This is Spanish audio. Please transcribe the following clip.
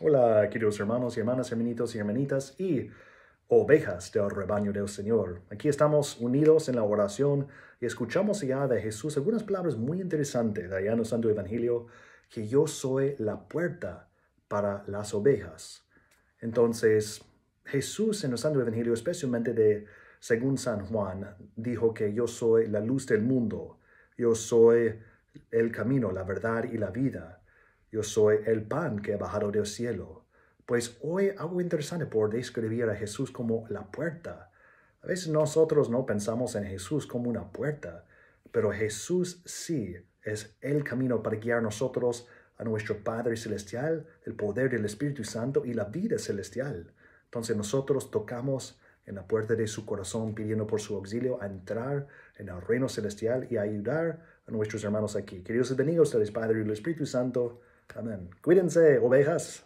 Hola, queridos hermanos y hermanas, hermanitos y hermanitas y ovejas del rebaño del Señor. Aquí estamos unidos en la oración y escuchamos ya de Jesús algunas palabras muy interesantes de allá en el Santo Evangelio, que yo soy la puerta para las ovejas. Entonces, Jesús en el Santo Evangelio, especialmente de según San Juan, dijo que yo soy la luz del mundo, yo soy el camino, la verdad y la vida. Yo soy el pan que ha bajado del cielo. Pues hoy algo interesante por describir a Jesús como la puerta. A veces nosotros no pensamos en Jesús como una puerta, pero Jesús sí es el camino para guiar nosotros a nuestro Padre Celestial, el poder del Espíritu Santo y la vida celestial. Entonces nosotros tocamos en la puerta de su corazón pidiendo por su auxilio a entrar en el reino celestial y ayudar a nuestros hermanos aquí. Queridos bienvenidos ustedes, Padre y el Espíritu Santo, Amén. Cuídense, ovejas.